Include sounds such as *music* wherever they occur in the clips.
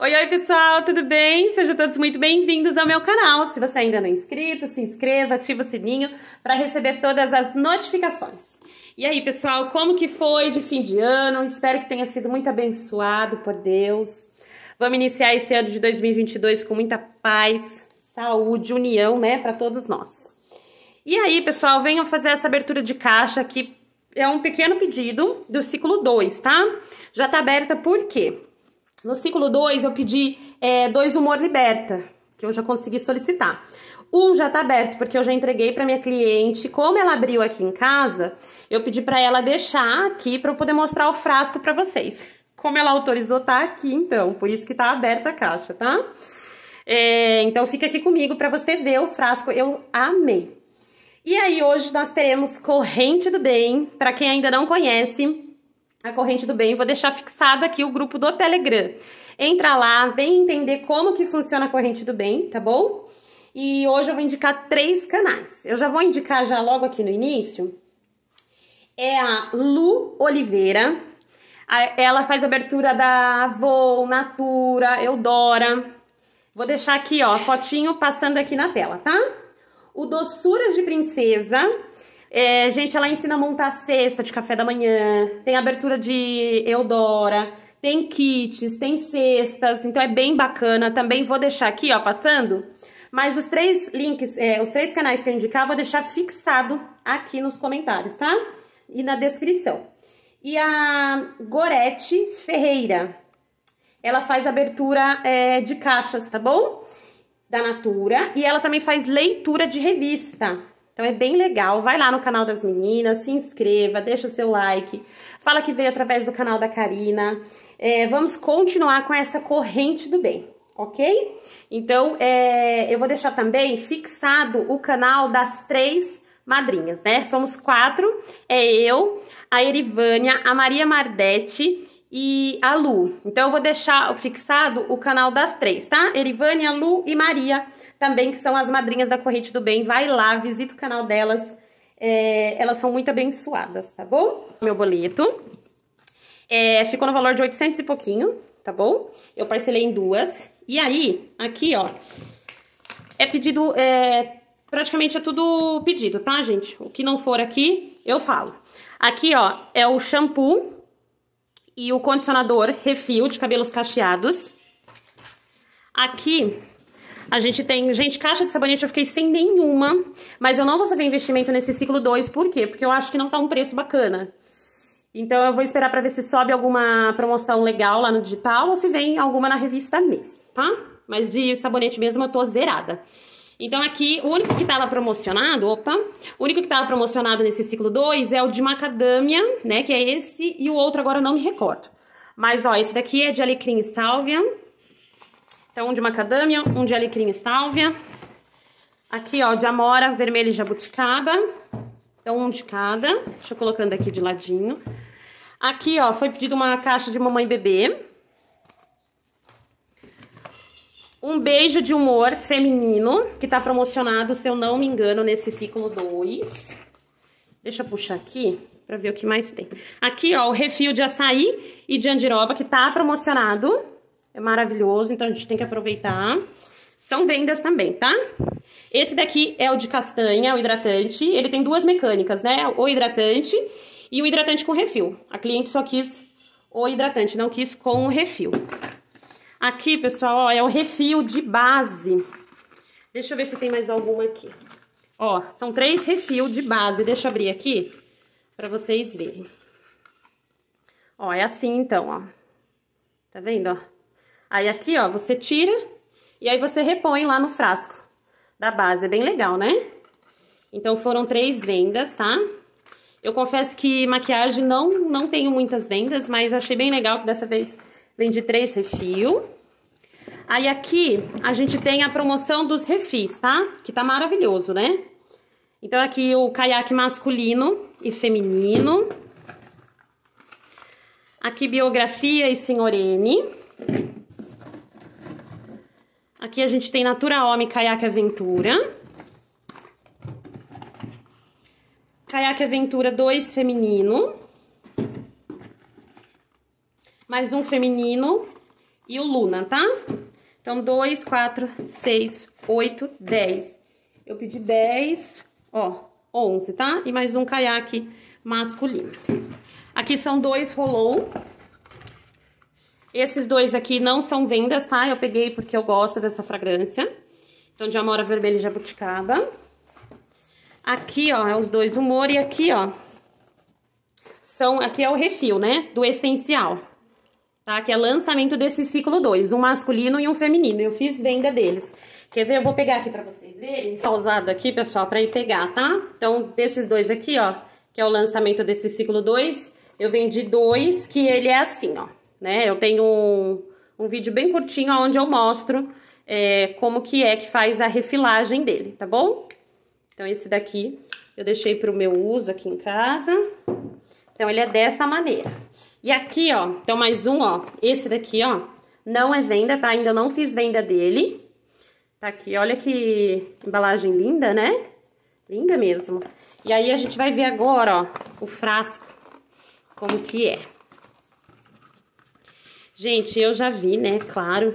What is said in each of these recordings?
Oi, oi pessoal, tudo bem? Sejam todos muito bem-vindos ao meu canal. Se você ainda não é inscrito, se inscreva, ativa o sininho para receber todas as notificações. E aí, pessoal, como que foi de fim de ano? Espero que tenha sido muito abençoado por Deus. Vamos iniciar esse ano de 2022 com muita paz, saúde, união, né, para todos nós. E aí, pessoal, venham fazer essa abertura de caixa que é um pequeno pedido do ciclo 2, tá? Já tá aberta por quê? No ciclo 2, eu pedi é, dois humor liberta, que eu já consegui solicitar. Um já tá aberto, porque eu já entreguei para minha cliente. Como ela abriu aqui em casa, eu pedi para ela deixar aqui para eu poder mostrar o frasco para vocês. Como ela autorizou, tá aqui então, por isso que tá aberta a caixa, tá? É, então fica aqui comigo para você ver o frasco, eu amei. E aí hoje nós teremos corrente do bem, para quem ainda não conhece, a corrente do bem. Vou deixar fixado aqui o grupo do Telegram. Entra lá, vem entender como que funciona a corrente do bem, tá bom? E hoje eu vou indicar três canais. Eu já vou indicar já logo aqui no início. É a Lu Oliveira. Ela faz abertura da Avô, Natura, Eudora. Vou deixar aqui, ó, fotinho passando aqui na tela, tá? O Doçuras de Princesa é, gente, ela ensina a montar cesta de café da manhã, tem abertura de Eudora, tem kits, tem cestas, então é bem bacana. Também vou deixar aqui, ó, passando. Mas os três links, é, os três canais que eu indicar, vou deixar fixado aqui nos comentários, tá? E na descrição. E a Gorete Ferreira, ela faz abertura é, de caixas, tá bom? Da Natura. E ela também faz leitura de revista. Então é bem legal. Vai lá no canal das meninas, se inscreva, deixa seu like, fala que veio através do canal da Karina. É, vamos continuar com essa corrente do bem, ok? Então é, eu vou deixar também fixado o canal das três madrinhas, né? Somos quatro, é eu, a Erivânia, a Maria Mardete e a Lu. Então eu vou deixar fixado o canal das três, tá? Erivânia, Lu e Maria também, que são as madrinhas da Corrente do Bem. Vai lá, visita o canal delas. É, elas são muito abençoadas, tá bom? Meu boleto é, ficou no valor de 800 e pouquinho, tá bom? Eu parcelei em duas. E aí, aqui, ó, é pedido, é, praticamente é tudo pedido, tá, gente? O que não for aqui, eu falo. Aqui, ó, é o shampoo e o condicionador refil de cabelos cacheados. Aqui a gente tem, gente, caixa de sabonete eu fiquei sem nenhuma, mas eu não vou fazer investimento nesse ciclo 2, por quê? Porque eu acho que não tá um preço bacana. Então eu vou esperar para ver se sobe alguma promoção legal lá no digital ou se vem alguma na revista mesmo, tá? Mas de sabonete mesmo eu tô zerada. Então aqui, o único que estava promocionado, opa, o único que estava promocionado nesse ciclo 2 é o de macadâmia, né, que é esse, e o outro agora eu não me recordo. Mas ó, esse daqui é de alecrim e sálvia, então, um de macadâmia, um de alecrim e sálvia. Aqui, ó, de amora, vermelho e jabuticaba. Então, um de cada. Deixa eu colocando aqui de ladinho. Aqui, ó, foi pedido uma caixa de mamãe bebê. Um beijo de humor feminino, que tá promocionado, se eu não me engano, nesse ciclo 2. Deixa eu puxar aqui pra ver o que mais tem. Aqui, ó, o refil de açaí e de andiroba, que tá promocionado. É maravilhoso, então a gente tem que aproveitar. São vendas também, tá? Esse daqui é o de castanha, o hidratante. Ele tem duas mecânicas, né? O hidratante e o hidratante com refil. A cliente só quis o hidratante, não quis com o refil. Aqui, pessoal, ó, é o refil de base. Deixa eu ver se tem mais alguma aqui. Ó, são três refil de base. Deixa eu abrir aqui pra vocês verem. Ó, é assim então, ó. Tá vendo, ó? Aí aqui, ó, você tira e aí você repõe lá no frasco da base. É bem legal, né? Então foram três vendas, tá? Eu confesso que maquiagem não, não tenho muitas vendas, mas achei bem legal que dessa vez vendi três refil. Aí aqui a gente tem a promoção dos refis, tá? Que tá maravilhoso, né? Então aqui o caiaque masculino e feminino. Aqui biografia e senhorene. Aqui a gente tem Natura Homem Caiaque Aventura. Caiaque Aventura 2 feminino. Mais um feminino. E o Luna, tá? Então, 2, 4, 6, 8, 10. Eu pedi 10, ó, 11, tá? E mais um caiaque masculino. Aqui são dois rolou esses dois aqui não são vendas, tá? Eu peguei porque eu gosto dessa fragrância. Então, de amora vermelha e jabuticaba. Aqui, ó, é os dois humor. E aqui, ó, são... Aqui é o refil, né? Do essencial, tá? Que é lançamento desse ciclo 2. Um masculino e um feminino. Eu fiz venda deles. Quer ver? Eu vou pegar aqui pra vocês verem. Pausado tá aqui, pessoal, pra ir pegar, tá? Então, desses dois aqui, ó, que é o lançamento desse ciclo 2, eu vendi dois, que ele é assim, ó né? Eu tenho um, um vídeo bem curtinho onde eu mostro é, como que é que faz a refilagem dele, tá bom? Então, esse daqui eu deixei pro meu uso aqui em casa. Então, ele é dessa maneira. E aqui, ó, então mais um, ó, esse daqui, ó, não é venda, tá? Ainda não fiz venda dele. Tá aqui, olha que embalagem linda, né? Linda mesmo. E aí, a gente vai ver agora, ó, o frasco, como que é. Gente, eu já vi, né? Claro.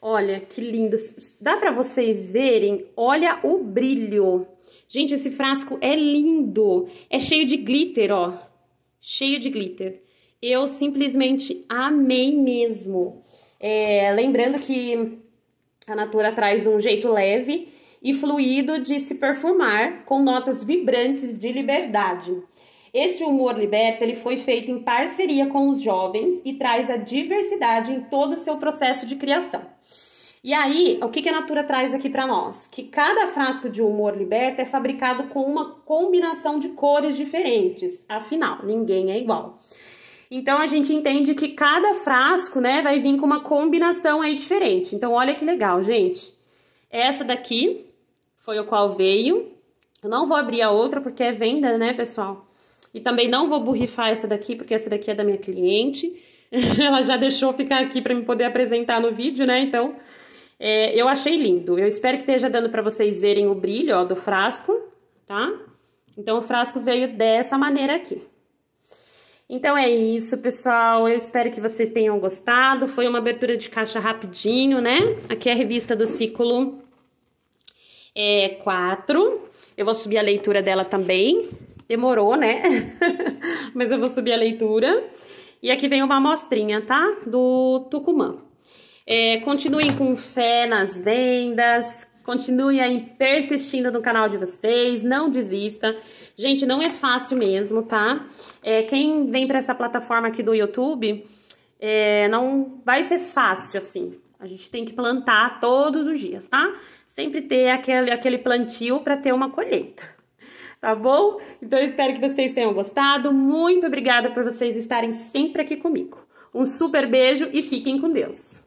Olha, que lindo. Dá pra vocês verem? Olha o brilho. Gente, esse frasco é lindo. É cheio de glitter, ó. Cheio de glitter. Eu simplesmente amei mesmo. É, lembrando que a Natura traz um jeito leve e fluido de se perfumar com notas vibrantes de liberdade. Esse humor liberta ele foi feito em parceria com os jovens e traz a diversidade em todo o seu processo de criação. E aí, o que, que a Natura traz aqui para nós? Que cada frasco de humor liberta é fabricado com uma combinação de cores diferentes. Afinal, ninguém é igual. Então a gente entende que cada frasco, né, vai vir com uma combinação aí diferente. Então olha que legal, gente. Essa daqui foi o qual veio. Eu não vou abrir a outra porque é venda, né, pessoal? E também não vou borrifar essa daqui, porque essa daqui é da minha cliente. *laughs* Ela já deixou ficar aqui para me poder apresentar no vídeo, né? Então, é, eu achei lindo. Eu espero que esteja dando para vocês verem o brilho, ó, do frasco, tá? Então, o frasco veio dessa maneira aqui. Então é isso, pessoal. Eu espero que vocês tenham gostado. Foi uma abertura de caixa rapidinho, né? Aqui é a revista do ciclo é, 4. Eu vou subir a leitura dela também, Demorou, né? *laughs* Mas eu vou subir a leitura. E aqui vem uma amostrinha, tá? Do Tucumã. É, continuem com fé nas vendas, continuem aí persistindo no canal de vocês, não desista. Gente, não é fácil mesmo, tá? É, quem vem para essa plataforma aqui do YouTube, é, não vai ser fácil assim. A gente tem que plantar todos os dias, tá? Sempre ter aquele, aquele plantio para ter uma colheita tá bom? Então eu espero que vocês tenham gostado. Muito obrigada por vocês estarem sempre aqui comigo. Um super beijo e fiquem com Deus!